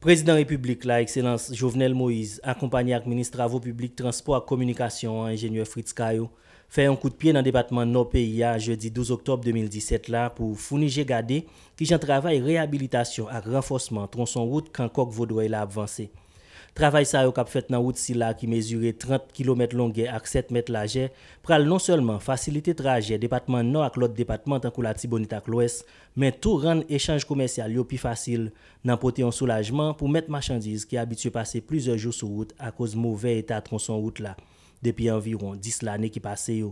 Président République, la Excellence Jovenel Moïse, accompagné avec ministre Travaux Publics, Transport et Communication, ingénieur Fritz Kayo, fait un coup de pied dans le département Nord-Pays jeudi 12 octobre 2017 là, pour fournir Gade, qui j'en travail réhabilitation et renforcement tronçon route kankock vaudreuil a avancé. Travail ça a fait dans route qui mesurait 30 km longue et 7 mètres largeur pral non seulement faciliter trajet département nord avec l'autre département tant la l'ouest, mais tout rendre échange commercial plus facile, n'apporter un soulagement pour mettre marchandises qui habitué passer plusieurs jours sur route à cause mauvais état tronçon route là depuis environ 10 l'année qui passait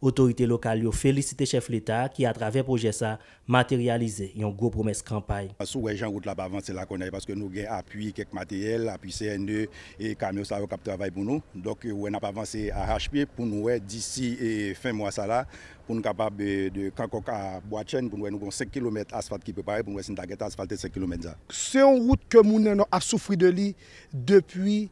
Otorite lokal yo felicite chef l'Etat e euh, euh, euh, ki a travè proje sa materialize yon gwo promes kampay. Sou wè jan route la pa avanse la konay, paske nou gen apuy kek materyel, apuy CN2, e kamyo sa wè kap travay pou nou. Dok wè na pa avanse a HP pou nou wè disi e fin mwa sa la, pou nou kapab de kankok a boat chen, pou nou wè nou kon 5 km asfalt ki pepare, pou nou wè sin taget asfaltet 5 km za. Se yon route ke mounen nou a soufri de li, depuy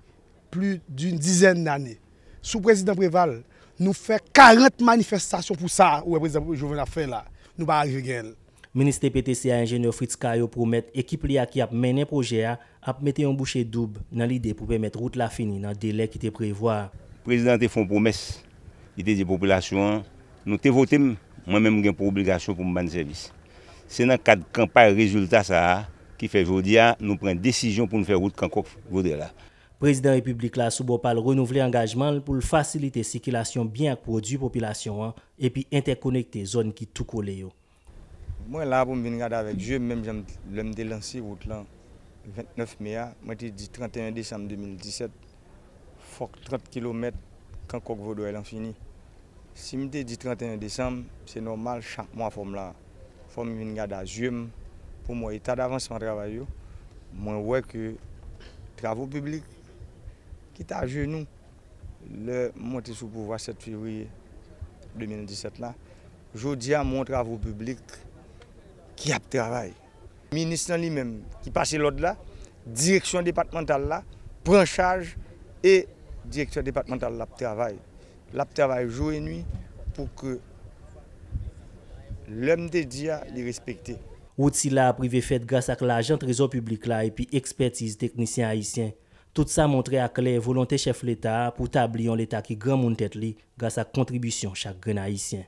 plu d'un dizen nanè. Sou prezident Breval, Nou fè 40 manifestasyon pou sa ouè prezident Jovena fè la. Nou ba agregèl. Ministè PTC a ingènyor Frits Kayo proumèt ekip li a ki ap menè projè a ap metè yon bouchè dub nan l'idé pou pèmèt route la fini nan delek ki te prevoa. Prezident te fon promès, itè di populasyon, nou te votèm, mwen mèm gen pou obligasyon pou mban servis. Se nan kad kampay rezultat sa a ki fè jodi a, nou pren decisyon pou nou fè route kankok vode la. Président de la République a renouveler engagement pour faciliter circulation bien pour produits population hein, et puis interconnecter zones qui tout collé Moi là pour me regarder avec Dieu même j'aime me lancer route là 29 mai moi dit 31 décembre 2017 faut 30 km quand coq vaudouel en fini. Si me dit 31 décembre, c'est normal chaque mois je là faut me regarder Dieu pour moi état d'avancement travail Je vois que les travaux publics Kit aje nou le monte sou pouvoi 7 februye 2017 la, jodi a montre a vw publik ki ap travay. Ministran li men, ki pase lode la, direksyon departemental la, pren chaj e direksyon departemental la ap travay. La ap travay jou e nwi pou ke lèm de diya li respekte. Wotsi la aprive fèd gas ak la agent rezon publik la epi ekspertise teknisyen haisyen. Tout ça montrait à clair volonté chef l'État pour tablier l'État qui grand mon tête grâce à contribution chaque grand haïtien.